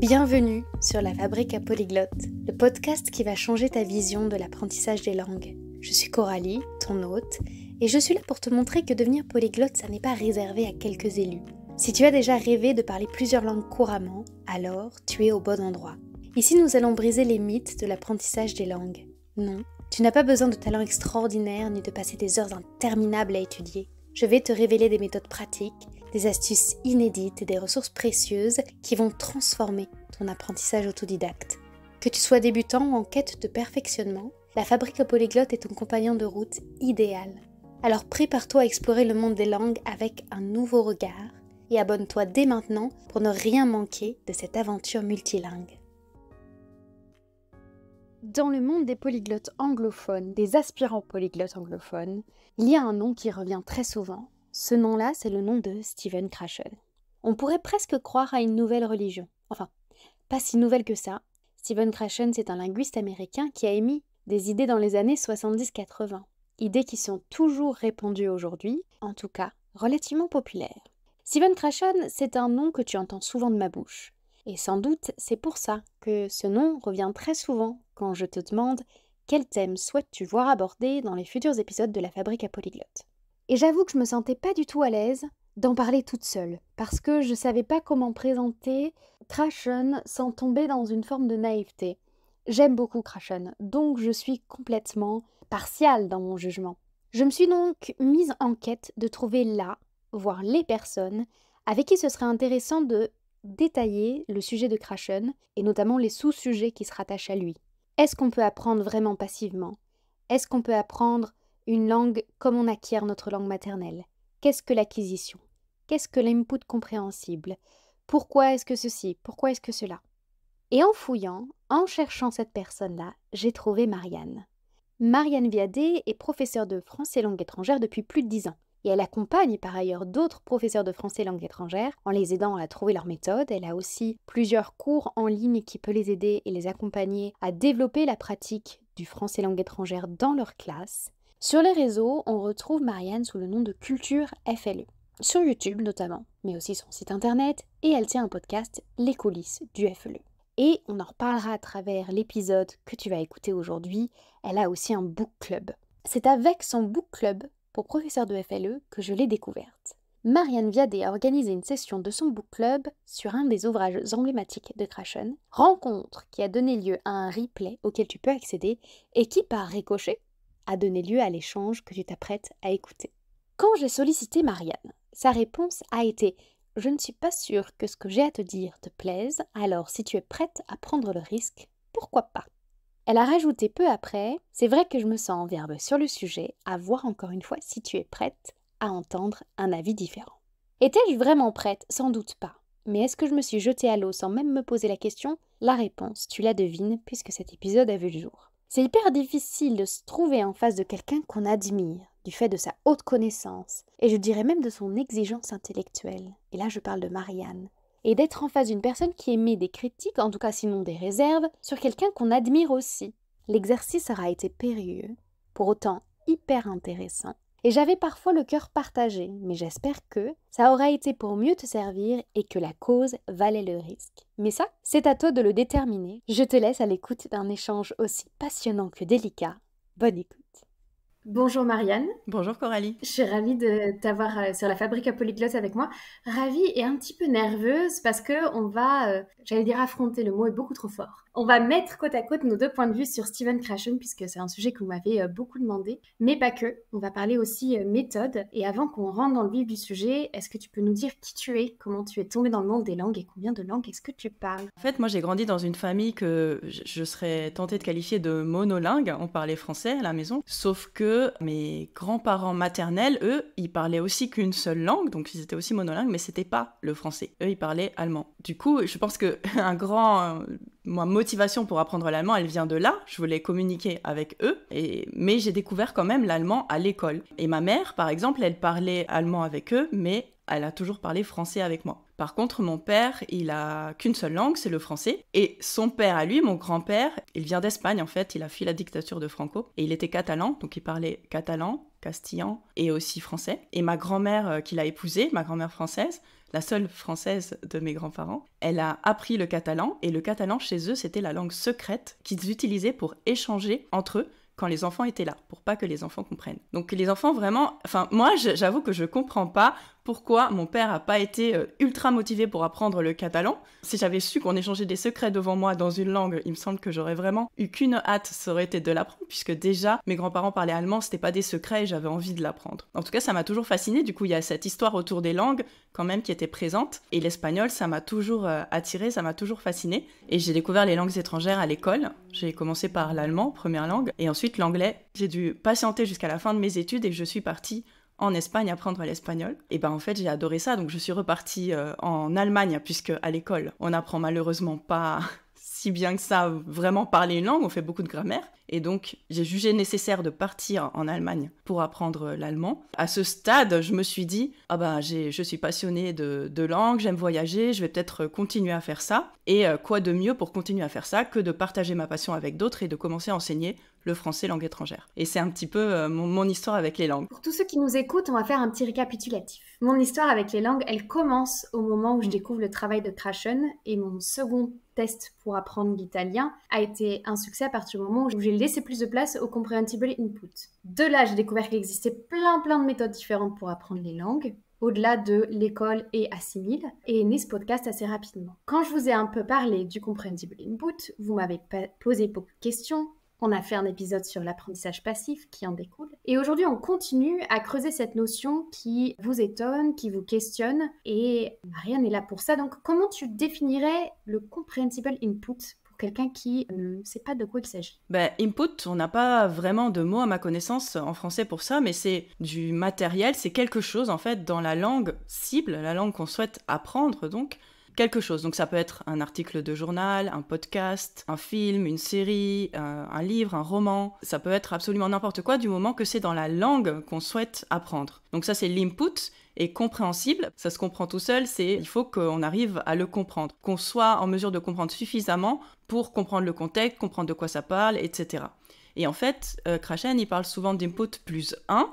Bienvenue sur La Fabrique à Polyglotte, le podcast qui va changer ta vision de l'apprentissage des langues. Je suis Coralie, ton hôte, et je suis là pour te montrer que devenir polyglotte, ça n'est pas réservé à quelques élus. Si tu as déjà rêvé de parler plusieurs langues couramment, alors tu es au bon endroit. Ici, nous allons briser les mythes de l'apprentissage des langues. Non, tu n'as pas besoin de talents extraordinaires ni de passer des heures interminables à étudier. Je vais te révéler des méthodes pratiques des astuces inédites et des ressources précieuses qui vont transformer ton apprentissage autodidacte. Que tu sois débutant ou en quête de perfectionnement, la fabrique polyglotte est ton compagnon de route idéal. Alors prépare-toi à explorer le monde des langues avec un nouveau regard et abonne-toi dès maintenant pour ne rien manquer de cette aventure multilingue. Dans le monde des polyglottes anglophones, des aspirants polyglottes anglophones, il y a un nom qui revient très souvent ce nom-là, c'est le nom de Stephen Krashen. On pourrait presque croire à une nouvelle religion. Enfin, pas si nouvelle que ça. Stephen Krashen, c'est un linguiste américain qui a émis des idées dans les années 70-80. Idées qui sont toujours répandues aujourd'hui, en tout cas relativement populaires. Stephen Krashen, c'est un nom que tu entends souvent de ma bouche. Et sans doute, c'est pour ça que ce nom revient très souvent quand je te demande quel thème souhaites-tu voir abordé dans les futurs épisodes de la Fabrique à Polyglotte. Et j'avoue que je me sentais pas du tout à l'aise d'en parler toute seule, parce que je savais pas comment présenter Krashen sans tomber dans une forme de naïveté. J'aime beaucoup Krashen, donc je suis complètement partiale dans mon jugement. Je me suis donc mise en quête de trouver là, voire les personnes, avec qui ce serait intéressant de détailler le sujet de Krashen, et notamment les sous-sujets qui se rattachent à lui. Est-ce qu'on peut apprendre vraiment passivement Est-ce qu'on peut apprendre une langue comme on acquiert notre langue maternelle. Qu'est-ce que l'acquisition Qu'est-ce que l'input compréhensible Pourquoi est-ce que ceci Pourquoi est-ce que cela Et en fouillant, en cherchant cette personne-là, j'ai trouvé Marianne. Marianne Viadé est professeure de français langue étrangère depuis plus de dix ans. Et elle accompagne par ailleurs d'autres professeurs de français langue étrangère en les aidant à trouver leur méthode. Elle a aussi plusieurs cours en ligne qui peut les aider et les accompagner à développer la pratique du français langue étrangère dans leur classe. Sur les réseaux, on retrouve Marianne sous le nom de Culture FLE, sur YouTube notamment, mais aussi son site internet, et elle tient un podcast, Les coulisses du FLE. Et on en reparlera à travers l'épisode que tu vas écouter aujourd'hui, elle a aussi un book club. C'est avec son book club pour professeur de FLE que je l'ai découverte. Marianne Viadé a organisé une session de son book club sur un des ouvrages emblématiques de Krashen, rencontre qui a donné lieu à un replay auquel tu peux accéder et qui, par ricochet, a donné lieu à l'échange que tu t'apprêtes à écouter. Quand j'ai sollicité Marianne, sa réponse a été Je ne suis pas sûre que ce que j'ai à te dire te plaise, alors si tu es prête à prendre le risque, pourquoi pas Elle a rajouté peu après C'est vrai que je me sens en verbe sur le sujet, à voir encore une fois si tu es prête à entendre un avis différent. Étais-je vraiment prête Sans doute pas. Mais est-ce que je me suis jetée à l'eau sans même me poser la question La réponse, tu la devines puisque cet épisode a vu le jour. C'est hyper difficile de se trouver en face de quelqu'un qu'on admire, du fait de sa haute connaissance, et je dirais même de son exigence intellectuelle. Et là, je parle de Marianne. Et d'être en face d'une personne qui émet des critiques, en tout cas sinon des réserves, sur quelqu'un qu'on admire aussi. L'exercice aura été périlleux, pour autant hyper intéressant, et j'avais parfois le cœur partagé, mais j'espère que ça aura été pour mieux te servir et que la cause valait le risque. Mais ça, c'est à toi de le déterminer. Je te laisse à l'écoute d'un échange aussi passionnant que délicat. Bonne écoute. Bonjour Marianne. Bonjour Coralie. Je suis ravie de t'avoir euh, sur la fabrique à polyglotte avec moi. Ravie et un petit peu nerveuse parce que va, euh, j'allais dire affronter le mot est beaucoup trop fort. On va mettre côte à côte nos deux points de vue sur Steven Krashen, puisque c'est un sujet que vous m'avez euh, beaucoup demandé, mais pas que. On va parler aussi euh, méthode. Et avant qu'on rentre dans le vif du sujet, est-ce que tu peux nous dire qui tu es, comment tu es tombé dans le monde des langues et combien de langues est-ce que tu parles En fait, moi j'ai grandi dans une famille que je serais tentée de qualifier de monolingue. On parlait français à la maison, sauf que mes grands-parents maternels, eux, ils parlaient aussi qu'une seule langue, donc ils étaient aussi monolingues, mais c'était pas le français. Eux, ils parlaient allemand. Du coup, je pense que un grand ma motivation pour apprendre l'allemand, elle vient de là. Je voulais communiquer avec eux, et, mais j'ai découvert quand même l'allemand à l'école. Et ma mère, par exemple, elle parlait allemand avec eux, mais elle a toujours parlé français avec moi. Par contre, mon père, il a qu'une seule langue, c'est le français. Et son père à lui, mon grand-père, il vient d'Espagne en fait, il a fui la dictature de Franco. Et il était catalan, donc il parlait catalan, castillan et aussi français. Et ma grand-mère euh, qu'il a épousée, ma grand-mère française, la seule française de mes grands-parents, elle a appris le catalan et le catalan chez eux c'était la langue secrète qu'ils utilisaient pour échanger entre eux quand les enfants étaient là, pour pas que les enfants comprennent. Donc les enfants vraiment, enfin moi j'avoue que je comprends pas pourquoi mon père n'a pas été euh, ultra motivé pour apprendre le catalan. Si j'avais su qu'on échangeait des secrets devant moi dans une langue, il me semble que j'aurais vraiment eu qu'une hâte, ça aurait été de l'apprendre, puisque déjà mes grands-parents parlaient allemand, c'était pas des secrets et j'avais envie de l'apprendre. En tout cas, ça m'a toujours fasciné, du coup, il y a cette histoire autour des langues quand même qui était présente, et l'espagnol, ça m'a toujours euh, attiré, ça m'a toujours fasciné, et j'ai découvert les langues étrangères à l'école. J'ai commencé par l'allemand, première langue, et ensuite l'anglais. J'ai dû patienter jusqu'à la fin de mes études et je suis partie en Espagne apprendre l'espagnol. Et ben en fait, j'ai adoré ça, donc je suis repartie euh, en Allemagne, puisque à l'école, on n'apprend malheureusement pas si bien que ça vraiment parler une langue, on fait beaucoup de grammaire. Et donc, j'ai jugé nécessaire de partir en Allemagne pour apprendre l'allemand. À ce stade, je me suis dit, ah ben, je suis passionnée de, de langue, j'aime voyager, je vais peut-être continuer à faire ça. Et euh, quoi de mieux pour continuer à faire ça que de partager ma passion avec d'autres et de commencer à enseigner le français langue étrangère. Et c'est un petit peu euh, mon, histoire avec les langues. Pour tous ceux qui nous écoutent, on va faire un petit récapitulatif. Mon histoire avec les langues, elle commence au moment où je découvre le travail de Krashen et mon second test pour apprendre l'italien a été un succès à partir du moment où j'ai laisser plus de place au comprehensible input. De là, j'ai découvert qu'il existait plein plein de méthodes différentes pour apprendre les langues, au-delà de l'école et assimile, et Nice ce podcast assez rapidement. Quand je vous ai un peu parlé du comprehensible input, vous m'avez posé beaucoup de questions, on a fait un épisode sur l'apprentissage passif qui en découle. Et aujourd'hui, on continue à creuser cette notion qui vous étonne, qui vous questionne. Et rien n'est là pour ça. Donc, comment tu définirais le comprehensible input quelqu'un qui ne sait pas de quoi il s'agit ben, Input, on n'a pas vraiment de mot à ma connaissance en français pour ça, mais c'est du matériel, c'est quelque chose en fait dans la langue cible, la langue qu'on souhaite apprendre donc, quelque chose. Donc ça peut être un article de journal, un podcast, un film, une série, euh, un, livre, un roman. Ça peut être absolument n'importe quoi du moment que c'est dans la langue qu'on souhaite apprendre. Donc ça c'est l'input et compréhensible. Ça se comprend tout seul, c'est il faut qu'on arrive à le comprendre, qu'on soit en mesure de comprendre suffisamment pour comprendre le contexte, comprendre de quoi ça parle, etc. Et en fait, euh, Krashen, il parle souvent d'input plus 1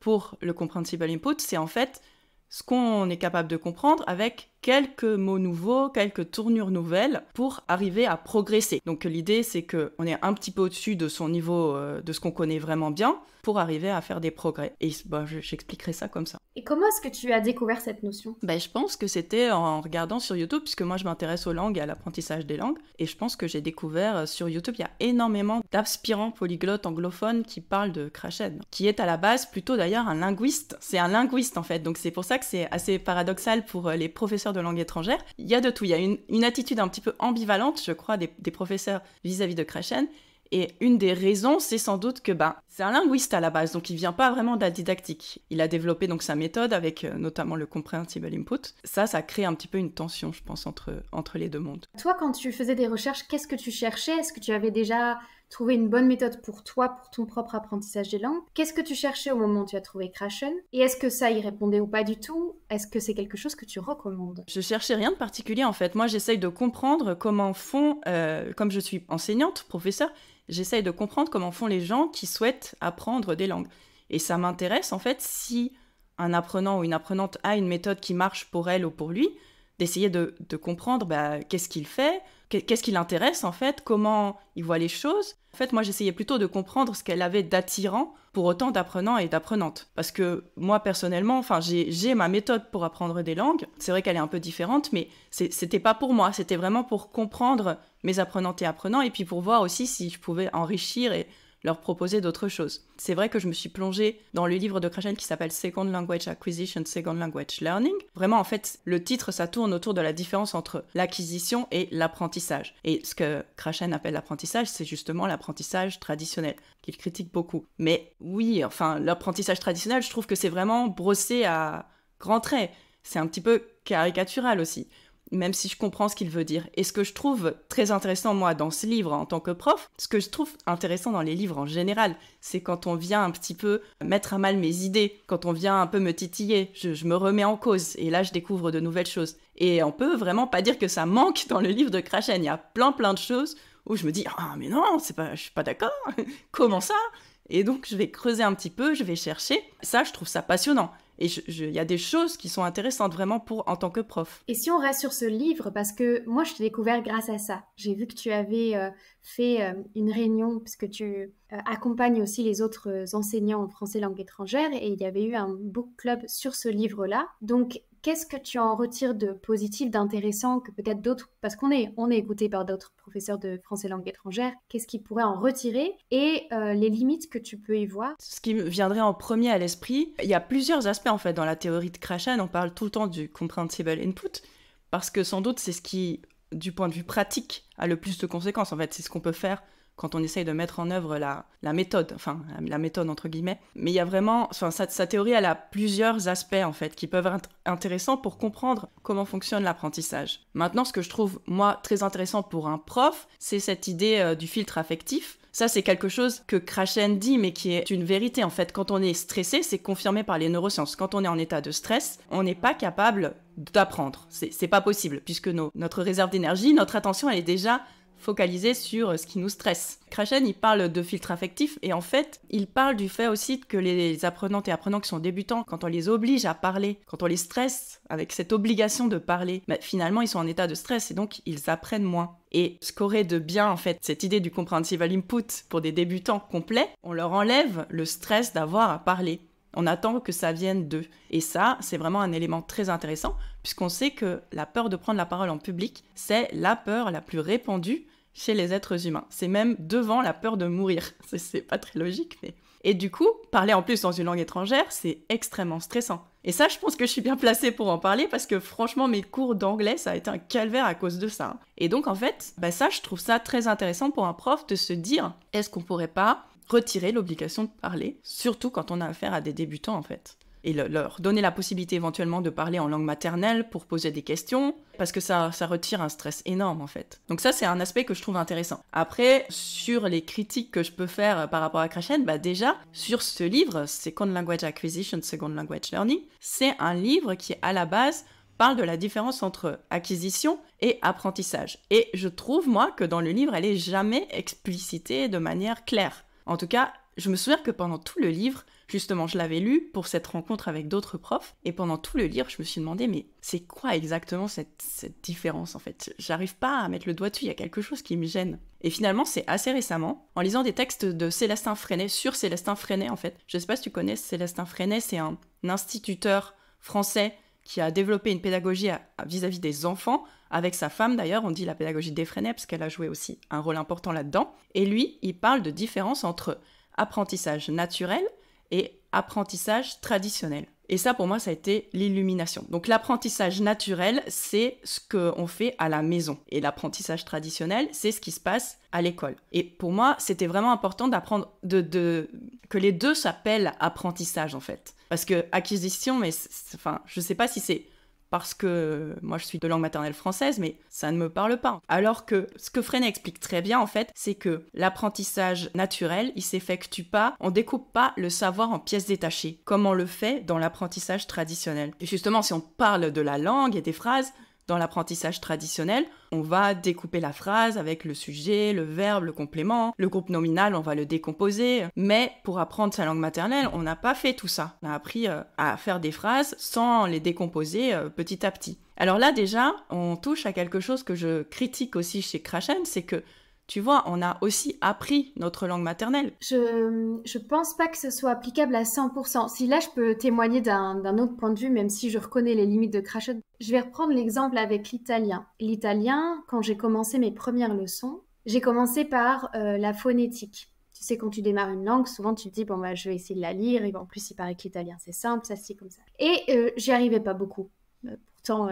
pour le comprehensible input, c'est en fait ce qu'on est capable de comprendre avec quelques mots nouveaux, quelques tournures nouvelles pour arriver à progresser. Donc l'idée c'est que on est un petit peu au-dessus de son niveau euh, de ce qu'on connaît vraiment bien pour arriver à faire des progrès. Et bah, j'expliquerai ça comme ça. Et comment est-ce que tu as découvert cette notion Ben Je pense que c'était en regardant sur YouTube, puisque moi je m'intéresse aux langues et à l'apprentissage des langues. Et je pense que j'ai découvert euh, sur YouTube, il y a énormément d'aspirants polyglottes anglophones qui parlent de Krashen, qui est à la base plutôt d'ailleurs un linguiste. C'est un linguiste en fait, donc c'est pour ça que c'est assez paradoxal pour euh, les professeurs de langue étrangère, il y a de tout. Il y a une, attitude un petit peu ambivalente, je crois, des, professeurs vis-à-vis de Krashen. Et une des raisons, c'est sans doute que bah, c'est un linguiste à la base, donc il vient pas vraiment de la didactique. Il a développé donc sa méthode avec euh, notamment le comprehensible input. Ça, ça crée un petit peu une tension, je pense, entre, entre les deux mondes. Toi, quand tu faisais des recherches, qu'est-ce que tu cherchais Est-ce que tu avais déjà trouver une bonne méthode pour toi, pour ton propre apprentissage des langues. Qu'est-ce que tu cherchais au moment où tu as trouvé Krashen Et est-ce que ça y répondait ou pas du tout Est-ce que c'est quelque chose que tu recommandes Je cherchais rien de particulier en fait. Moi, j'essaye de comprendre comment font, euh, comme je suis enseignante, professeur, j'essaye de comprendre comment font les gens qui souhaitent apprendre des langues. Et ça m'intéresse en fait si un apprenant ou une apprenante a une méthode qui marche pour elle ou pour lui, d'essayer de, de comprendre bah, qu'est-ce qu'il fait, qu'est-ce qui l'intéresse en fait, comment il voit les choses. En fait, moi, j'essayais plutôt de comprendre ce qu'elle avait d'attirant pour autant d'apprenants et d'apprenantes. Parce que moi, personnellement, enfin, j'ai ma méthode pour apprendre des langues. C'est vrai qu'elle est un peu différente, mais c'était pas pour moi. C'était vraiment pour comprendre mes apprenantes et apprenants et puis pour voir aussi si je pouvais enrichir et leur proposer d'autres choses. C'est vrai que je me suis plongée dans le livre de Krashen qui s'appelle Second Language Acquisition, Second Language Learning. Vraiment, en fait, le titre, ça tourne autour de la différence entre l'acquisition et l'apprentissage. Et ce que Krashen appelle l'apprentissage, c'est justement l'apprentissage traditionnel, qu'il critique beaucoup. Mais oui, enfin, l'apprentissage traditionnel, je trouve que c'est vraiment brossé à grands traits. C'est un petit peu caricatural aussi même si je comprends ce qu'il veut dire. Et ce que je trouve très intéressant, moi, dans ce livre en tant que prof, ce que je trouve intéressant dans les livres en général, c'est quand on vient un petit peu mettre à mal mes idées, quand on vient un peu me titiller, je, me remets en cause, et là je découvre de nouvelles choses. Et on peut vraiment pas dire que ça manque dans le livre de Krashen, il y a plein plein de choses où je me dis « Ah mais non, c'est pas, je suis pas d'accord, comment ça ?» Et donc je vais creuser un petit peu, je vais chercher, ça je trouve ça passionnant. Et il y a des choses qui sont intéressantes vraiment pour en tant que prof. Et si on reste sur ce livre, parce que moi je t'ai découvert grâce à ça. J'ai vu que tu avais euh, fait euh, une réunion, puisque tu euh, accompagnes aussi les autres enseignants en français langue étrangère, et il y avait eu un book club sur ce livre-là. Donc qu'est-ce que tu en retires de positif, d'intéressant, que peut-être d'autres, parce qu'on est, on est écouté par d'autres professeurs de français langue étrangère, qu'est-ce qu'ils pourraient en retirer et euh, les limites que tu peux y voir Ce qui me viendrait en premier à l'esprit, il y a plusieurs aspects en fait dans la théorie de Krashen. on parle tout le temps du comprehensible input, parce que sans doute c'est ce qui, du point de vue pratique, a le plus de conséquences en fait, c'est ce qu'on peut faire quand on essaye de mettre en œuvre la, la méthode, enfin la méthode entre guillemets. Mais il y a vraiment, enfin sa, théorie, elle a plusieurs aspects en fait qui peuvent être intéressants pour comprendre comment fonctionne l'apprentissage. Maintenant, ce que je trouve moi très intéressant pour un prof, c'est cette idée euh, du filtre affectif. Ça, c'est quelque chose que Krashen dit, mais qui est une vérité. En fait, quand on est stressé, c'est confirmé par les neurosciences. Quand on est en état de stress, on n'est pas capable d'apprendre. C'est pas possible, puisque notre réserve d'énergie, notre attention, elle est déjà focaliser sur ce qui nous stresse. Krashen, il parle de filtre affectif et en fait, il parle du fait aussi que les apprenantes et apprenants qui sont débutants, quand on les oblige à parler, quand on les stresse avec cette obligation de parler, bah, finalement, ils sont en état de stress et donc ils apprennent moins. Et ce qu'aurait de bien, en fait, cette idée du comprehensive input pour des débutants complets, on leur enlève le stress d'avoir à parler. On attend que ça vienne d'eux. Et ça, c'est vraiment un élément très intéressant, puisqu'on sait que la peur de prendre la parole en public, c'est la peur la plus répandue chez les êtres humains. C'est même devant la peur de mourir. C'est pas très logique, mais... Et du coup, parler en plus dans une langue étrangère, c'est extrêmement stressant. Et ça, je pense que je suis bien placée pour en parler parce que franchement, mes cours d'anglais, ça a été un calvaire à cause de ça. Hein. Et donc, en fait, bah ça, je trouve ça très intéressant pour un prof de se dire, est-ce qu'on pourrait pas retirer l'obligation de parler, surtout quand on a affaire à des débutants en fait. Et leur donner la possibilité éventuellement de parler en langue maternelle pour poser des questions, parce que ça, ça retire un stress énorme en fait. Donc ça c'est un aspect que je trouve intéressant. Après, sur les critiques que je peux faire par rapport à Crashen, bah déjà, sur ce livre, Second Language Acquisition, Second Language Learning, c'est un livre qui à la base parle de la différence entre acquisition et apprentissage. Et je trouve, moi, que dans le livre, elle est jamais explicitée de manière claire. En tout cas, je me souviens que pendant tout le livre, justement, je l'avais lu pour cette rencontre avec d'autres profs, et pendant tout le livre, je me suis demandé, mais c'est quoi exactement cette, différence en fait J'arrive pas à mettre le doigt dessus, il y a quelque chose qui me gêne. Et finalement, c'est assez récemment, en lisant des textes de Célestin Freinet, sur Célestin Freinet en fait. Je sais pas si tu connais Célestin Freinet, c'est un instituteur français qui a développé une pédagogie vis à -vis des enfants avec sa femme d'ailleurs, on dit la pédagogie d'Effrénet parce qu'elle a joué aussi un rôle important là-dedans. Et lui, il parle de différence entre apprentissage naturel et apprentissage traditionnel. Et ça, pour moi, ça a été l'illumination. Donc l'apprentissage naturel, c'est ce qu'on fait à la maison. Et l'apprentissage traditionnel, c'est ce qui se passe à l'école. Et pour moi, c'était vraiment important d'apprendre que les deux s'appellent apprentissage, en fait. Parce que acquisition, mais enfin, je sais pas si c'est parce que moi je suis de langue maternelle française, mais ça ne me parle pas. Alors que ce que Freinet explique très bien en fait, c'est que l'apprentissage naturel, il s'effectue pas, on découpe pas le savoir en pièces détachées, comme on le fait dans l'apprentissage traditionnel. Et justement, si on parle de la langue et des phrases, dans l'apprentissage traditionnel, on va découper la phrase avec le sujet, le verbe, le complément, le groupe nominal, on va le décomposer. Mais pour apprendre sa langue maternelle, on n'a pas fait tout ça. On a appris euh, à faire des phrases sans les décomposer euh, petit à petit. Alors là déjà, on touche à quelque chose que je critique aussi chez Crashen, c'est que tu vois, on a aussi appris notre langue maternelle. Je je pense pas que ce soit applicable à 100%. Si là je peux témoigner d'un autre point de vue, même si je reconnais les limites de Crashot, je vais reprendre l'exemple avec l'italien. L'italien, quand j'ai commencé mes premières leçons, j'ai commencé par euh, la phonétique. Tu sais, quand tu démarres une langue, souvent tu te dis, bon, bah, je vais essayer de la lire, et en plus, il paraît que l'italien, c'est simple, ça, c'est comme ça. Et euh, j'y arrivais pas beaucoup. Euh, pourtant,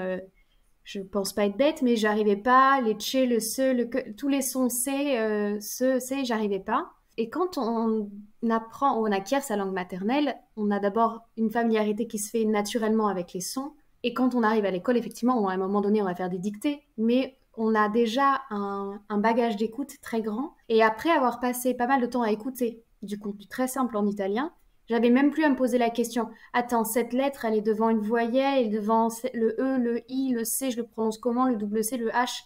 je pense pas être bête, mais j'arrivais pas, les tché, le se, le que, tous les sons c'est, euh, ce, c'est, j'arrivais pas. Et quand on apprend, on acquiert sa langue maternelle, on a d'abord une familiarité qui se fait naturellement avec les sons. Et quand on arrive à l'école, effectivement, à un moment donné, on va faire des dictées, mais on a déjà un, un bagage d'écoute très grand. Et après avoir passé pas mal de temps à écouter du contenu très simple en italien, j'avais même plus à me poser la question. Attends, cette lettre, elle est devant une voyelle, elle devant le E, le I, le C, je le prononce comment, le double le H.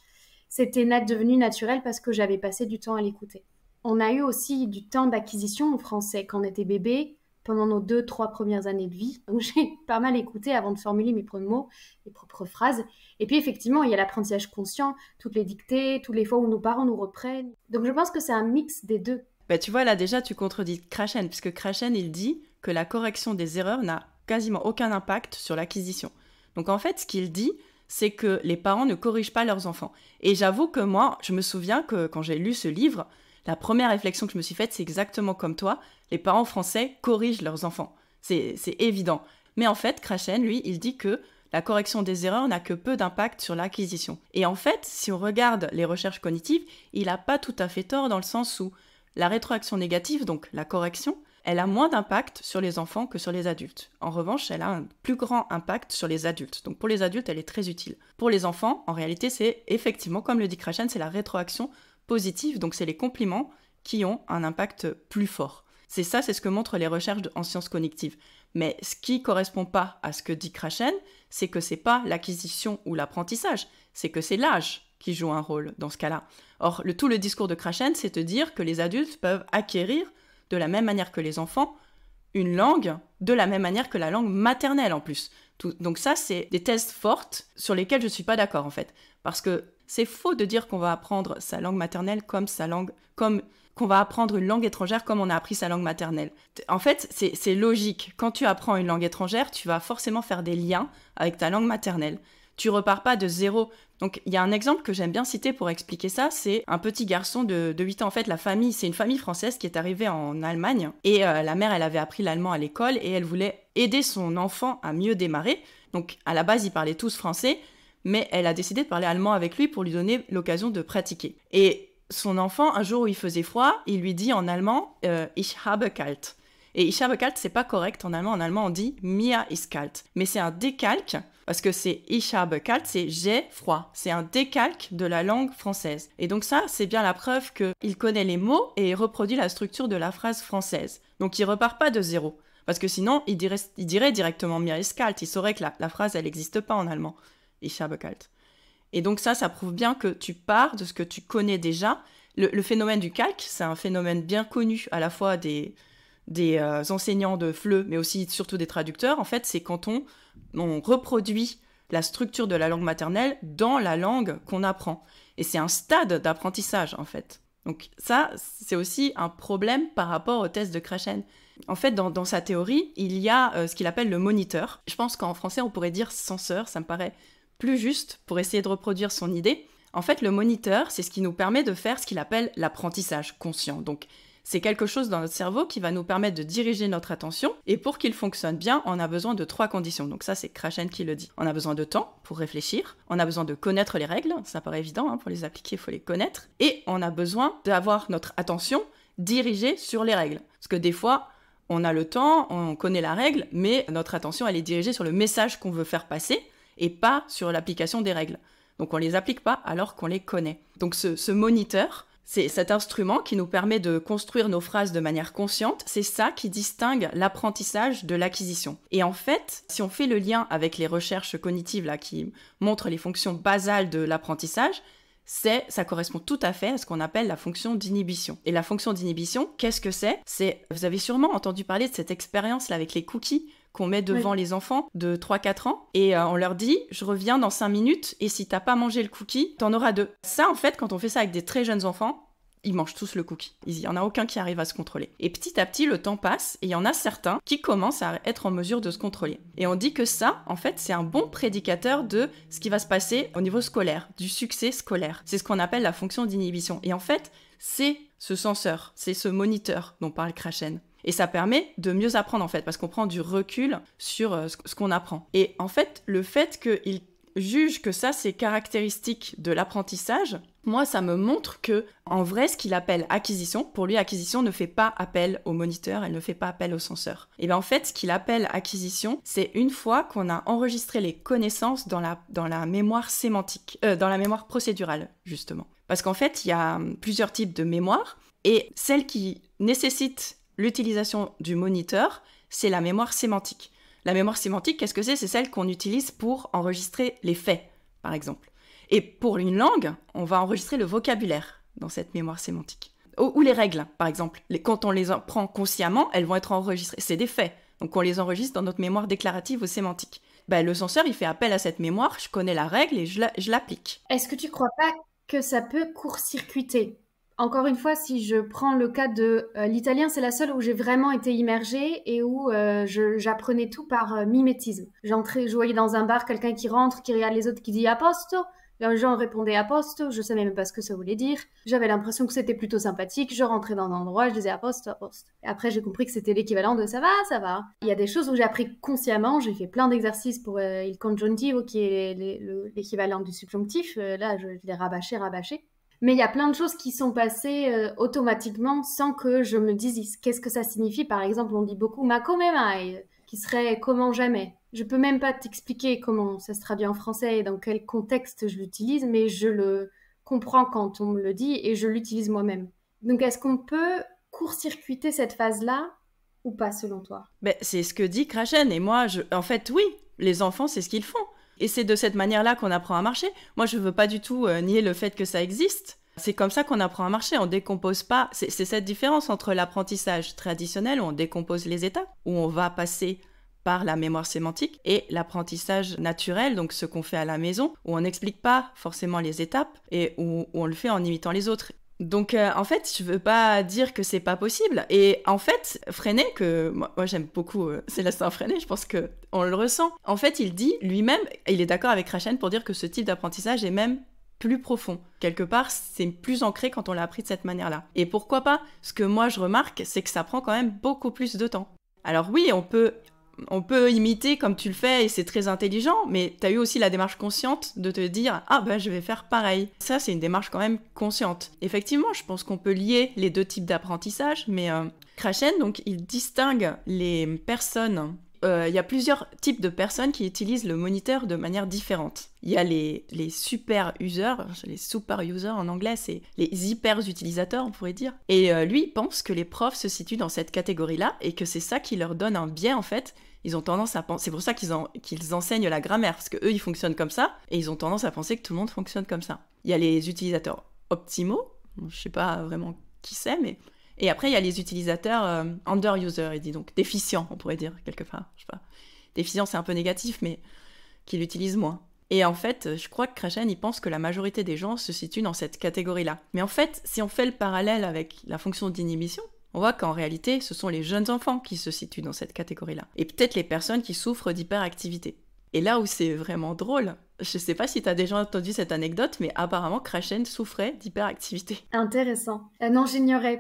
C'était devenu naturel parce que j'avais passé du temps à l'écouter. On a eu aussi du temps d'acquisition en français quand on était bébé, pendant nos deux, trois premières années de vie. Donc j'ai pas mal écouté avant de formuler mes propres mots, mes propres phrases. Et puis effectivement, il y a l'apprentissage conscient, toutes les dictées, toutes les fois où nos parents nous reprennent. Donc je pense que c'est un mix des deux. Bah, tu vois, là déjà, tu contredis Krashen, puisque Krashen, il dit que la correction des erreurs n'a quasiment aucun impact sur l'acquisition. Donc en fait, ce qu'il dit, c'est que les parents ne corrigent pas leurs enfants. Et j'avoue que moi, je me souviens que quand j'ai lu ce livre, la première réflexion que je me suis faite, c'est exactement comme toi, les parents français corrigent leurs enfants. C'est évident. Mais en fait, Krashen, lui, il dit que la correction des erreurs n'a que peu d'impact sur l'acquisition. Et en fait, si on regarde les recherches cognitives, il n'a pas tout à fait tort dans le sens où la rétroaction négative, donc la correction, elle a moins d'impact sur les enfants que sur les adultes. En revanche, elle a un plus grand impact sur les adultes. Donc pour les adultes, elle est très utile. Pour les enfants, en réalité, c'est effectivement, comme le dit Krashen, c'est la rétroaction positive, donc c'est les compliments qui ont un impact plus fort. C'est ça, c'est ce que montrent les recherches en sciences cognitives. Mais ce qui correspond pas à ce que dit Krashen, c'est que c'est pas l'acquisition ou l'apprentissage, c'est que c'est l'âge qui joue un rôle dans ce cas-là. Or, le, tout le discours de Krashen, c'est de dire que les adultes peuvent acquérir, de la même manière que les enfants, une langue, de la même manière que la langue maternelle en plus. donc ça, c'est des tests fortes sur lesquelles je ne suis pas d'accord en fait. Parce que c'est faux de dire qu'on va apprendre sa langue maternelle comme sa langue, comme qu'on va apprendre une langue étrangère comme on a appris sa langue maternelle. En fait, c'est logique. Quand tu apprends une langue étrangère, tu vas forcément faire des liens avec ta langue maternelle tu repars pas de zéro. Donc il y a un exemple que j'aime bien citer pour expliquer ça, c'est un petit garçon de, de, 8 ans. En fait, la famille, c'est une famille française qui est arrivée en Allemagne et euh, la mère, elle avait appris l'allemand à l'école et elle voulait aider son enfant à mieux démarrer. Donc à la base, ils parlaient tous français, mais elle a décidé de parler allemand avec lui pour lui donner l'occasion de pratiquer. Et son enfant, un jour où il faisait froid, il lui dit en allemand euh, Ich habe kalt. Et Ich habe kalt, c'est pas correct en allemand. En allemand, on dit Mia ist kalt. Mais c'est un décalque parce que c'est ich habe kalt, c'est j'ai froid. C'est un décalque de la langue française. Et donc ça, c'est bien la preuve qu'il connaît les mots et reproduit la structure de la phrase française. Donc il repart pas de zéro. Parce que sinon, il dirait, directement mir ist Il saurait que la, phrase, elle n'existe pas en allemand. Ich habe kalt. Et donc ça, ça prouve bien que tu pars de ce que tu connais déjà. Le, phénomène du calque, c'est un phénomène bien connu à la fois des, des euh, enseignants de FLE, mais aussi surtout des traducteurs. En fait, c'est quand on on reproduit la structure de la langue maternelle dans la langue qu'on apprend. Et c'est un stade d'apprentissage, en fait. Donc ça, c'est aussi un problème par rapport au test de Krashen. En fait, dans, sa théorie, il y a euh, ce qu'il appelle le moniteur. Je pense qu'en français, on pourrait dire censeur, ça me paraît plus juste pour essayer de reproduire son idée. En fait, le moniteur, c'est ce qui nous permet de faire ce qu'il appelle l'apprentissage conscient. Donc c'est quelque chose dans notre cerveau qui va nous permettre de diriger notre attention, et pour qu'il fonctionne bien, on a besoin de trois conditions. Donc ça, c'est Krashen qui le dit. On a besoin de temps pour réfléchir, on a besoin de connaître les règles, ça paraît évident, hein, pour les appliquer, il faut les connaître, et on a besoin d'avoir notre attention dirigée sur les règles. Parce que des fois, on a le temps, on connaît la règle, mais notre attention, elle est dirigée sur le message qu'on veut faire passer, et pas sur l'application des règles. Donc on ne les applique pas alors qu'on les connaît. Donc ce moniteur, c'est cet instrument qui nous permet de construire nos phrases de manière consciente, c'est ça qui distingue l'apprentissage de l'acquisition. Et en fait, si on fait le lien avec les recherches cognitives là, qui montrent les fonctions basales de l'apprentissage, c'est, ça correspond tout à fait à ce qu'on appelle la fonction d'inhibition. Et la fonction d'inhibition, qu'est-ce que c'est C'est, vous avez sûrement entendu parler de cette expérience là avec les cookies qu'on met devant les enfants de 3-4 ans et euh, on leur dit je reviens dans 5 minutes et si t'as pas mangé le cookie, t'en auras deux. Ça en fait, quand on fait ça avec des très jeunes enfants, ils mangent tous le cookie. Il n'y en a aucun qui arrive à se contrôler. Et petit à petit, le temps passe et il y en a certains qui commencent à être en mesure de se contrôler. Et on dit que ça, en fait, c'est un bon prédicateur de ce qui va se passer au niveau scolaire, du succès scolaire. C'est ce qu'on appelle la fonction d'inhibition. Et en fait, c'est ce senseur, c'est ce moniteur dont parle Krachen. Et ça permet de mieux apprendre en fait, parce qu'on prend du recul sur euh, ce qu'on apprend. Et en fait, le fait qu'il juge que ça, c'est caractéristique de l'apprentissage, moi, ça me montre que, en vrai, ce qu'il appelle acquisition, pour lui, acquisition ne fait pas appel au moniteur, elle ne fait pas appel au senseur. Et bien en fait, ce qu'il appelle acquisition, c'est une fois qu'on a enregistré les connaissances dans la, dans la mémoire sémantique, euh, dans la mémoire procédurale, justement. Parce qu'en fait, il y a hum, plusieurs types de mémoire, et celle qui nécessite l'utilisation du moniteur, c'est la mémoire sémantique. La mémoire sémantique, qu'est-ce que c'est C'est celle qu'on utilise pour enregistrer les faits, par exemple. Et pour une langue, on va enregistrer le vocabulaire dans cette mémoire sémantique. Ou, les règles, par exemple. quand on les prend consciemment, elles vont être enregistrées. C'est des faits. Donc on les enregistre dans notre mémoire déclarative ou sémantique. Ben, le censeur, il fait appel à cette mémoire, je connais la règle et je l'applique. Est-ce que tu crois pas que ça peut court-circuiter encore une fois, si je prends le cas de euh, l'italien, c'est la seule où j'ai vraiment été immergée et où euh, j'apprenais tout par euh, mimétisme. J'entrais, je voyais dans un bar quelqu'un qui rentre, qui regarde les autres, qui dit aposto. Les gens répondaient aposto, je savais même pas ce que ça voulait dire. J'avais l'impression que c'était plutôt sympathique. Je rentrais dans un endroit, je disais aposto, aposto. Et après, j'ai compris que c'était l'équivalent de ça va, ça va. Il y a des choses où j'ai appris consciemment. J'ai fait plein d'exercices pour il congiuntivo, qui est l'équivalent du subjonctif. là, je l'ai rabâché, rabâché. Mais il y a plein de choses qui sont passées euh, automatiquement sans que je me dise qu'est-ce que ça signifie. Par exemple, on dit beaucoup ma mai qui serait comment jamais. Je peux même pas t'expliquer comment ça se traduit en français et dans quel contexte je l'utilise, mais je le comprends quand on me le dit et je l'utilise moi-même. Donc est-ce qu'on peut court-circuiter cette phase-là ou pas selon toi ben, C'est ce que dit Krachen et moi, en fait oui, les enfants c'est ce qu'ils font. Et c'est de cette manière-là qu'on apprend à marcher. Moi, je ne veux pas du tout euh, nier le fait que ça existe. C'est comme ça qu'on apprend à marcher. On décompose pas. C'est cette différence entre l'apprentissage traditionnel où on décompose les étapes, où on va passer par la mémoire sémantique et l'apprentissage naturel, donc ce qu'on fait à la maison, où on n'explique pas forcément les étapes et où, on le fait en imitant les autres. Donc euh, en fait, je veux pas dire que c'est pas possible. Et en fait, Freinet, que moi, j'aime beaucoup euh, la Célestin Freinet, je pense que on le ressent. En fait, il dit lui-même, il est d'accord avec Rachel pour dire que ce type d'apprentissage est même plus profond. Quelque part, c'est plus ancré quand on l'a appris de cette manière-là. Et pourquoi pas Ce que moi je remarque, c'est que ça prend quand même beaucoup plus de temps. Alors oui, on peut on peut imiter comme tu le fais et c'est très intelligent, mais tu as eu aussi la démarche consciente de te dire ah ben je vais faire pareil. Ça c'est une démarche quand même consciente. Effectivement, je pense qu'on peut lier les deux types d'apprentissage, mais Crashen euh, Krashen donc il distingue les personnes il euh, y a plusieurs types de personnes qui utilisent le moniteur de manière différente. Il y a les, super users, les super users en anglais, c'est les hyper utilisateurs, on pourrait dire. Et euh, lui, il pense que les profs se situent dans cette catégorie-là et que c'est ça qui leur donne un biais en fait. Ils ont tendance à penser, c'est pour ça qu'ils enseignent la grammaire, parce qu'eux, eux ils fonctionnent comme ça, et ils ont tendance à penser que tout le monde fonctionne comme ça. Il y a les utilisateurs optimaux, je ne sais pas vraiment qui c'est, mais et après, il y a les utilisateurs euh, under-user, il dit donc déficients, on pourrait dire quelque part. Je sais pas. Déficient, c'est un peu négatif, mais qui l'utilisent moins. Et en fait, je crois que Krashen, il pense que la majorité des gens se situent dans cette catégorie-là. Mais en fait, si on fait le parallèle avec la fonction d'inhibition, on voit qu'en réalité, ce sont les jeunes enfants qui se situent dans cette catégorie-là. Et peut-être les personnes qui souffrent d'hyperactivité. Et là où c'est vraiment drôle, je sais pas si tu as déjà entendu cette anecdote, mais apparemment Krashen souffrait d'hyperactivité. Intéressant. Euh, non,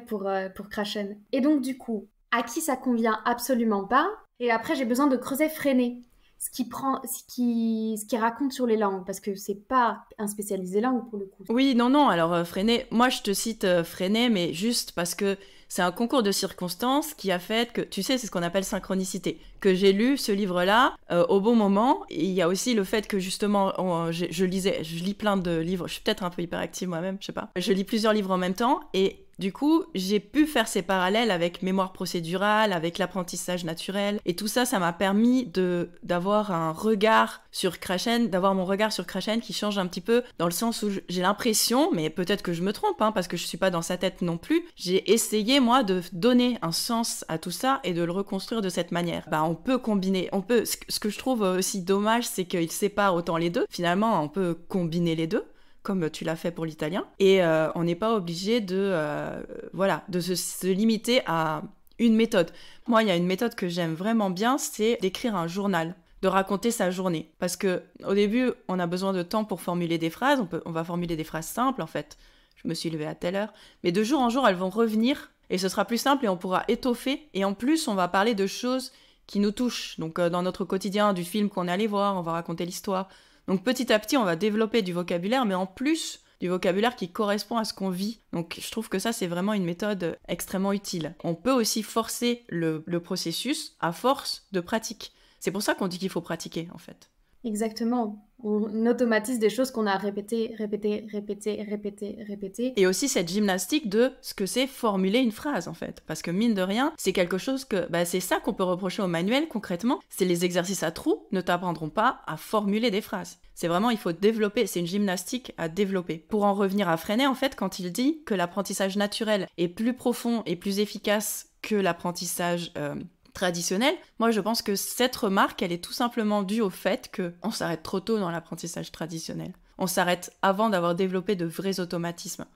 pour, euh, pour Krashen. Et donc du coup, à qui ça convient absolument pas Et après, j'ai besoin de creuser Freinet Ce qui, prend, ce, qui, ce qui raconte sur les langues, parce que c'est pas un spécialisé langue pour le coup. Oui, non, non, alors euh, Freinet, moi je te cite euh, Freinet, mais juste parce que c'est un concours de circonstances qui a fait que, tu sais, c'est ce qu'on appelle synchronicité, que j'ai lu ce livre-là euh, au bon moment. Et il y a aussi le fait que justement, je, lisais, je lis plein de livres, je suis peut-être un peu hyperactive moi-même, je sais pas. Je lis plusieurs livres en même temps et du coup, j'ai pu faire ces parallèles avec mémoire procédurale, avec l'apprentissage naturel, et tout ça, ça m'a permis de d'avoir un regard sur Crashen, d'avoir mon regard sur Crashen qui change un petit peu dans le sens où j'ai l'impression, mais peut-être que je me trompe, hein, parce que je suis pas dans sa tête non plus. J'ai essayé moi de donner un sens à tout ça et de le reconstruire de cette manière. Bah, on peut combiner, on peut. Ce que je trouve aussi dommage, c'est qu'il sépare autant les deux. Finalement, on peut combiner les deux comme tu l'as fait pour l'italien. Et euh, on n'est pas obligé de, euh, voilà, de se, limiter à une méthode. Moi, il y a une méthode que j'aime vraiment bien, c'est d'écrire un journal de raconter sa journée. Parce que au début, on a besoin de temps pour formuler des phrases. On, va formuler des phrases simples, en fait. Je me suis levée à telle heure. Mais de jour en jour, elles vont revenir et ce sera plus simple et on pourra étoffer. Et en plus, on va parler de choses qui nous touchent. Donc, euh, dans notre quotidien, du film qu'on est allé voir, on va raconter l'histoire. Donc petit à petit, on va développer du vocabulaire, mais en plus du vocabulaire qui correspond à ce qu'on vit. Donc je trouve que ça, c'est vraiment une méthode extrêmement utile. On peut aussi forcer le, le processus à force de pratique. C'est pour ça qu'on dit qu'il faut pratiquer, en fait. Exactement. On automatise des choses qu'on a répétées, répétées, répétées, répétées, répétées. Et aussi cette gymnastique de ce que c'est formuler une phrase en fait. Parce que mine de rien, c'est quelque chose que. Bah, c'est ça qu'on peut reprocher au manuel concrètement. C'est les exercices à trous ne t'apprendront pas à formuler des phrases. C'est vraiment, il faut développer, c'est une gymnastique à développer. Pour en revenir à Freinet, en fait, quand il dit que l'apprentissage naturel est plus profond et plus efficace que l'apprentissage. Euh, traditionnel. Moi, je pense que cette remarque, elle est tout simplement due au fait qu'on s'arrête trop tôt dans l'apprentissage traditionnel. On s'arrête avant d'avoir développé de vrais automatismes.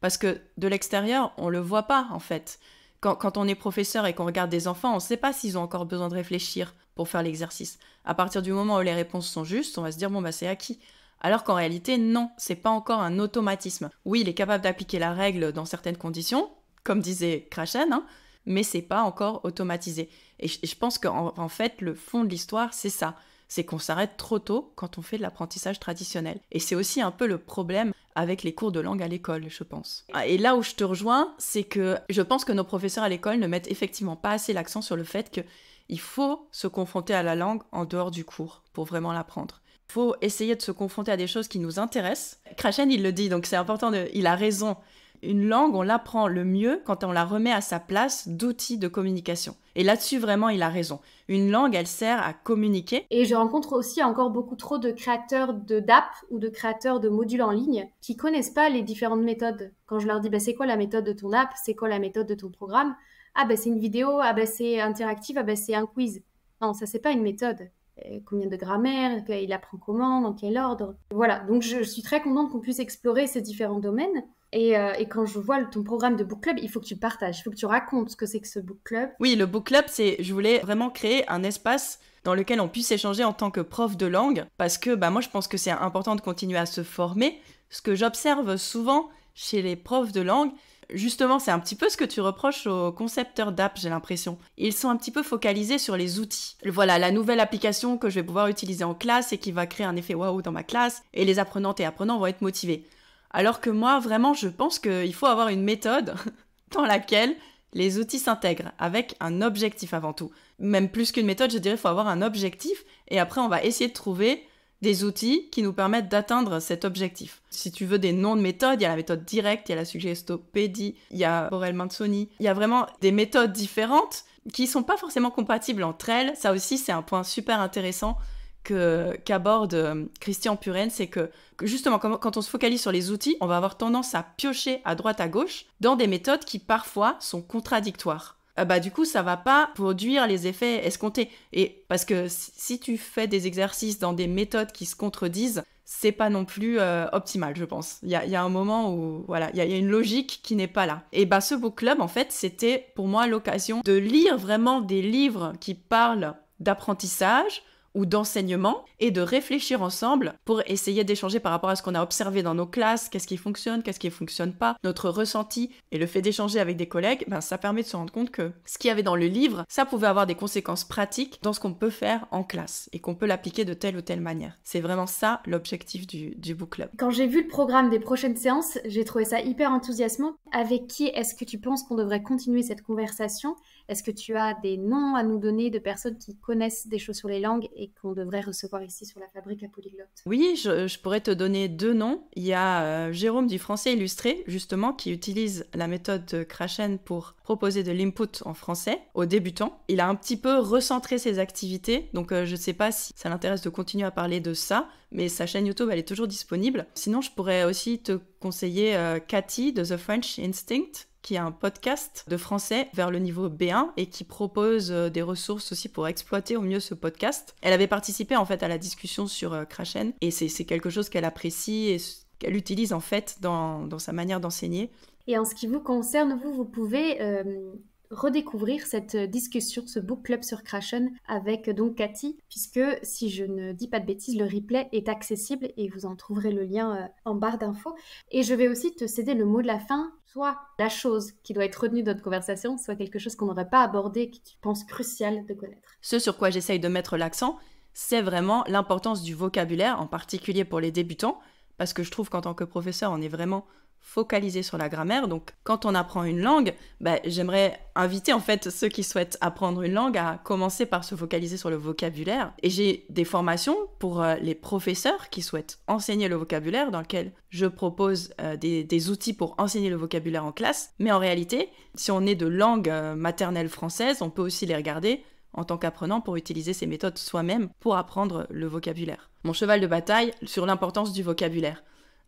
Parce que de l'extérieur, on le voit pas, en fait. Quand, on est professeur et qu'on regarde des enfants, on ne sait pas s'ils ont encore besoin de réfléchir pour faire l'exercice. À partir du moment où les réponses sont justes, on va se dire, bon, bah, c'est acquis. Alors qu'en réalité, non, c'est pas encore un automatisme. Oui, il est capable d'appliquer la règle dans certaines conditions, comme disait Krashen, hein, mais c'est pas encore automatisé. Et je, pense qu'en en fait, le fond de l'histoire, c'est ça. C'est qu'on s'arrête trop tôt quand on fait de l'apprentissage traditionnel. Et c'est aussi un peu le problème avec les cours de langue à l'école, je pense. Ah, et là où je te rejoins, c'est que je pense que nos professeurs à l'école ne mettent effectivement pas assez l'accent sur le fait qu'il faut se confronter à la langue en dehors du cours pour vraiment l'apprendre. Il faut essayer de se confronter à des choses qui nous intéressent. Krachen, il le dit, donc c'est important Il a raison une langue, on l'apprend le mieux quand on la remet à sa place d'outil de communication. Et là-dessus, vraiment, il a raison. Une langue, elle sert à communiquer. Et je rencontre aussi encore beaucoup trop de créateurs de ou de créateurs de modules en ligne qui connaissent pas les différentes méthodes. Quand je leur dis, bah, c'est quoi la méthode de ton app C'est quoi la méthode de ton programme Ah, bah, c'est une vidéo, ah, bah, c'est interactif, ah, bah, c'est un quiz. Non, ça, c'est pas une méthode euh, combien de grammaire, il apprend comment, dans quel ordre. Voilà, donc je suis très contente qu'on puisse explorer ces différents domaines. Euh, et, quand je vois ton programme de book club, il faut que tu partages, il faut que tu racontes ce que c'est que ce book club. Oui, le book club, c'est, je voulais vraiment créer un espace dans lequel on puisse échanger en tant que prof de langue, parce que bah, moi, je pense que c'est important de continuer à se former. Ce que j'observe souvent chez les profs de langue, justement, c'est un petit peu ce que tu reproches aux concepteurs d'app, j'ai l'impression. Ils sont un petit peu focalisés sur les outils. Voilà, la nouvelle application que je vais pouvoir utiliser en classe et qui va créer un effet waouh dans ma classe, et les apprenantes et apprenants vont être motivés. Alors que moi, vraiment, je pense qu'il faut avoir une méthode dans laquelle les outils s'intègrent avec un objectif avant tout. Même plus qu'une méthode, je dirais, il faut avoir un objectif et après, on va essayer de trouver des outils qui nous permettent d'atteindre cet objectif. Si tu veux des noms de méthodes, il y a la méthode directe, il y a la suggestopédie, il y a Borel Sony. il y a vraiment des méthodes différentes qui ne sont pas forcément compatibles entre elles. Ça aussi, c'est un point super intéressant qu'aborde euh, Christian Puren, c'est que, justement, quand, on se focalise sur les outils, on va avoir tendance à piocher à droite à gauche dans des méthodes qui parfois sont contradictoires. Euh, bah, du coup, ça va pas produire les effets escomptés. Et parce que si tu fais des exercices dans des méthodes qui se contredisent, c'est pas non plus euh, optimal, je pense. Il y a, un moment où, voilà, il y, a une logique qui n'est pas là. Et bah, ce book club, en fait, c'était pour moi l'occasion de lire vraiment des livres qui parlent d'apprentissage, ou d'enseignement et de réfléchir ensemble pour essayer d'échanger par rapport à ce qu'on a observé dans nos classes, qu'est-ce qui fonctionne, qu'est-ce qui ne fonctionne pas, notre ressenti et le fait d'échanger avec des collègues, ben, ça permet de se rendre compte que ce qu'il y avait dans le livre, ça pouvait avoir des conséquences pratiques dans ce qu'on peut faire en classe et qu'on peut l'appliquer de telle ou telle manière. C'est vraiment ça l'objectif du, du book club. Quand j'ai vu le programme des prochaines séances, j'ai trouvé ça hyper enthousiasmant. Avec qui est-ce que tu penses qu'on devrait continuer cette conversation est-ce que tu as des noms à nous donner de personnes qui connaissent des choses sur les langues et qu'on devrait recevoir ici sur la fabrique à polyglotte Oui, je, pourrais te donner deux noms. Il y a euh, Jérôme du français illustré, justement, qui utilise la méthode Krachen pour proposer de l'input en français aux débutants. Il a un petit peu recentré ses activités, donc euh, je ne sais pas si ça l'intéresse de continuer à parler de ça, mais sa chaîne YouTube, elle est toujours disponible. Sinon, je pourrais aussi te conseiller euh, Cathy de The French Instinct, qui est un podcast de français vers le niveau B1 et qui propose euh, des ressources aussi pour exploiter au mieux ce podcast. Elle avait participé en fait à la discussion sur Crashen euh, et c'est quelque chose qu'elle apprécie et qu'elle utilise en fait dans, dans sa manière d'enseigner. Et en ce qui vous concerne, vous, vous pouvez euh, redécouvrir cette euh, discussion, ce book club sur Crashen avec euh, donc Cathy, puisque si je ne dis pas de bêtises, le replay est accessible et vous en trouverez le lien euh, en barre d'infos. Et je vais aussi te céder le mot de la fin, soit la chose qui doit être retenue de notre conversation, soit quelque chose qu'on n'aurait pas abordé, que tu penses crucial de connaître. Ce sur quoi j'essaye de mettre l'accent, c'est vraiment l'importance du vocabulaire, en particulier pour les débutants, parce que je trouve qu'en tant que professeur, on est vraiment focaliser sur la grammaire. Donc, quand on apprend une langue, bah, j'aimerais inviter en fait ceux qui souhaitent apprendre une langue à commencer par se focaliser sur le vocabulaire. Et j'ai des formations pour euh, les professeurs qui souhaitent enseigner le vocabulaire, dans lequel je propose euh, des, outils pour enseigner le vocabulaire en classe. Mais en réalité, si on est de langue euh, maternelle française, on peut aussi les regarder en tant qu'apprenant pour utiliser ces méthodes soi-même pour apprendre le vocabulaire. Mon cheval de bataille sur l'importance du vocabulaire.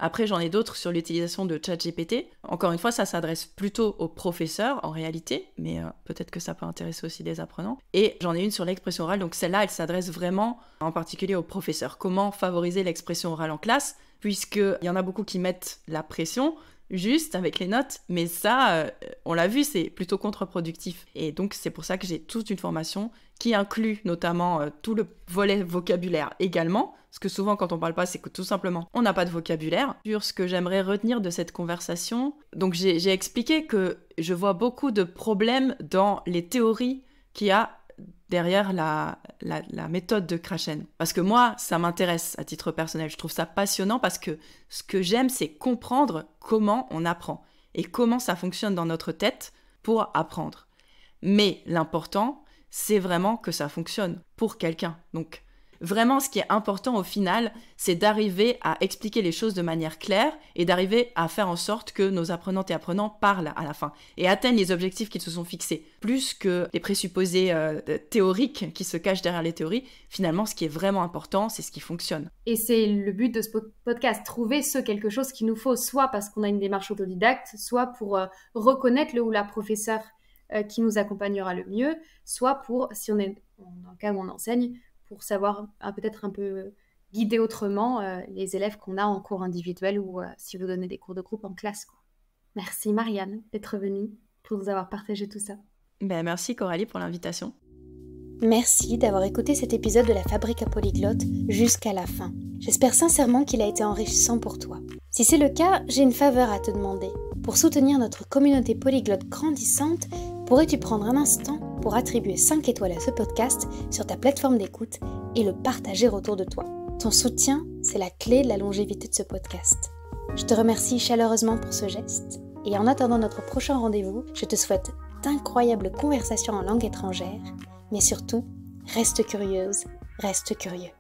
Après, j'en ai d'autres sur l'utilisation de ChatGPT. Encore une fois, ça s'adresse plutôt aux professeurs en réalité, mais euh, peut-être que ça peut intéresser aussi des apprenants. Et j'en ai une sur l'expression orale, donc celle-là, elle s'adresse vraiment en particulier aux professeurs. Comment favoriser l'expression orale en classe, puisqu'il y en a beaucoup qui mettent la pression, juste avec les notes, mais ça, euh, on l'a vu, c'est plutôt contre-productif. Et donc, c'est pour ça que j'ai toute une formation qui inclut notamment euh, tout le volet vocabulaire également, parce que souvent, quand on parle pas, c'est que tout simplement, on n'a pas de vocabulaire sur ce que j'aimerais retenir de cette conversation. Donc, j'ai expliqué que je vois beaucoup de problèmes dans les théories qu'il y a derrière la, méthode de Krashen. Parce que moi, ça m'intéresse à titre personnel. Je trouve ça passionnant parce que ce que j'aime, c'est comprendre comment on apprend et comment ça fonctionne dans notre tête pour apprendre. Mais l'important, c'est vraiment que ça fonctionne pour quelqu'un. Donc, Vraiment, ce qui est important au final, c'est d'arriver à expliquer les choses de manière claire et d'arriver à faire en sorte que nos apprenantes et apprenants parlent à la fin et atteignent les objectifs qu'ils se sont fixés. Plus que les présupposés euh, théoriques qui se cachent derrière les théories, finalement, ce qui est vraiment important, c'est ce qui fonctionne. Et c'est le but de ce podcast, trouver ce quelque chose qu'il nous faut, soit parce qu'on a une démarche autodidacte, soit pour euh, reconnaître le ou la professeur euh, qui nous accompagnera le mieux, soit pour, si on est dans le cas où on enseigne, pour savoir euh, peut-être un peu guider autrement euh, les élèves qu'on a en cours individuel ou euh, si vous donnez des cours de groupe en classe. Merci Marianne d'être venue, pour nous avoir partagé tout ça. Ben, merci Coralie pour l'invitation. Merci d'avoir écouté cet épisode de la Fabrique à Polyglotte jusqu'à la fin. J'espère sincèrement qu'il a été enrichissant pour toi. Si c'est le cas, j'ai une faveur à te demander. Pour soutenir notre communauté polyglotte grandissante, pourrais-tu prendre un instant pour attribuer 5 étoiles à ce podcast sur ta plateforme d'écoute et le partager autour de toi Ton soutien, c'est la clé de la longévité de ce podcast. Je te remercie chaleureusement pour ce geste et en attendant notre prochain rendez-vous, je te souhaite d'incroyables conversations en langue étrangère, mais surtout, reste curieuse, reste curieux.